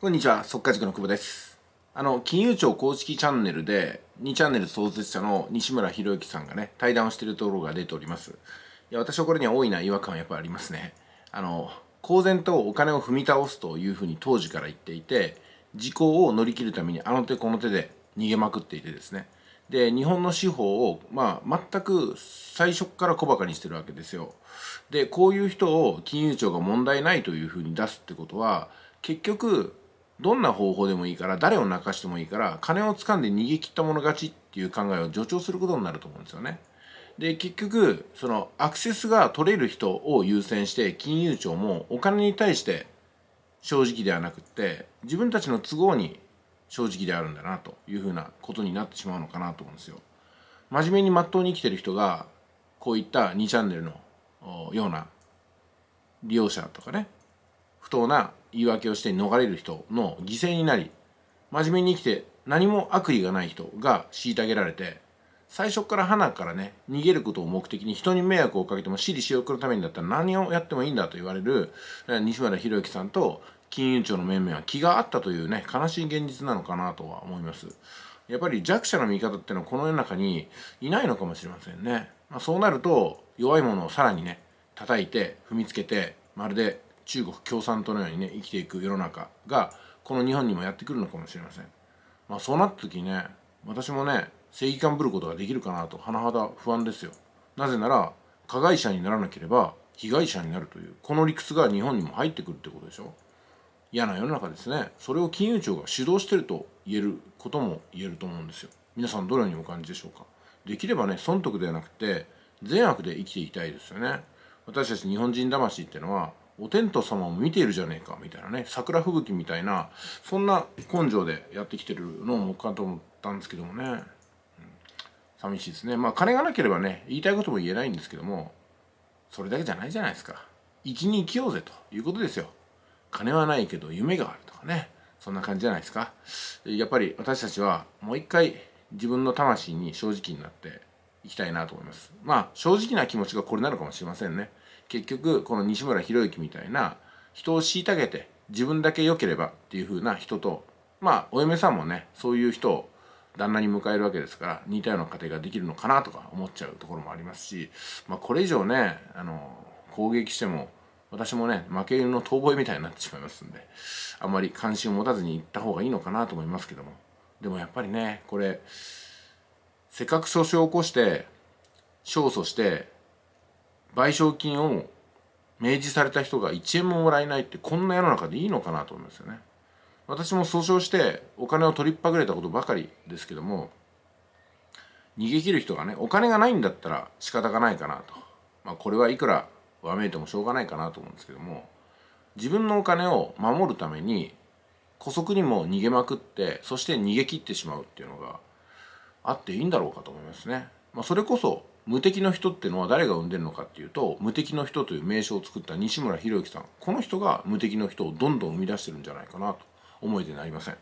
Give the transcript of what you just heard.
こんにちは、速稼塾の久保です。あの、金融庁公式チャンネルで、2チャンネル創設者の西村博之さんがね、対談をしているところが出ております。いや、私はこれには大いな違和感はやっぱありますね。あの、公然とお金を踏み倒すというふうに当時から言っていて、時効を乗り切るためにあの手この手で逃げまくっていてですね。で、日本の司法を、まあ、全く最初から小馬鹿にしてるわけですよ。で、こういう人を金融庁が問題ないというふうに出すってことは、結局、どんな方法でもいいから誰を泣かしてもいいから金を掴んで逃げ切った者勝ちっていう考えを助長することになると思うんですよね。で結局そのアクセスが取れる人を優先して金融庁もお金に対して正直ではなくって自分たちの都合に正直であるんだなというふうなことになってしまうのかなと思うんですよ。真面目に真っ当に生きてる人がこういった2チャンネルのような利用者とかね不当な言い訳をして逃れる人の犠牲になり真面目に生きて何も悪意がない人が虐げられて最初から花からね逃げることを目的に人に迷惑をかけても私利私欲のためにだったら何をやってもいいんだと言われる西村博之さんと金融庁の面々は気があったというね悲しい現実なのかなとは思いますやっぱり弱者の味方ってのはこの世の中にいないのかもしれませんね、まあ、そうなると弱いものをさらにね叩いて踏みつけてまるで中国共産党のようにね生きていく世の中がこの日本にもやってくるのかもしれません。まあ、そうなった時ね私もね正義感ぶることができるかなと甚だ不安ですよ。なぜなら加害者にならなければ被害者になるというこの理屈が日本にも入ってくるってことでしょ。嫌な世の中ですねそれを金融庁が主導してると言えることも言えると思うんですよ皆さんどのようにお感じでしょうかできればね損得ではなくて善悪で生きていきたいですよね私たち日本人魂ってのはお天道様も見ているじゃねえかみたいなね桜吹雪みたいなそんな根性でやってきてるのを僕かと思ったんですけどもね、うん、寂しいですねまあ金がなければね言いたいことも言えないんですけどもそれだけじゃないじゃないですかきに生きようぜということですよ金はないけど夢があるとかねそんな感じじゃないですかやっぱり私たちはもう一回自分の魂に正直になっていきたいなと思いますまあ正直な気持ちがこれなのかもしれませんね結局この西村博之みたいな人を虐げて自分だけ良ければっていう風な人とまあお嫁さんもねそういう人を旦那に迎えるわけですから似たような家庭ができるのかなとか思っちゃうところもありますし、まあ、これ以上ねあの攻撃しても私もね負け犬の遠吠えみたいになってしまいますんであんまり関心を持たずに行った方がいいのかなと思いますけどもでもやっぱりねこれせっかく訴訟を起こして勝訴して賠償金を明示された人が1円ももらえないってこんな世の中でいいのかなと思いますよね。私も訴訟してお金を取りっぱぐれたことばかりですけども逃げ切る人がねお金がないんだったら仕方がないかなと、まあ、これはいくらわめいてもしょうがないかなと思うんですけども自分のお金を守るために姑息にも逃げまくってそして逃げ切ってしまうっていうのがあっていいんだろうかと思いますね。まあ、それこそ無敵の人ってのは誰が生んでるのかっていうと無敵の人という名称を作った西村博之さんこの人が無敵の人をどんどん生み出してるんじゃないかなと思いでなりません。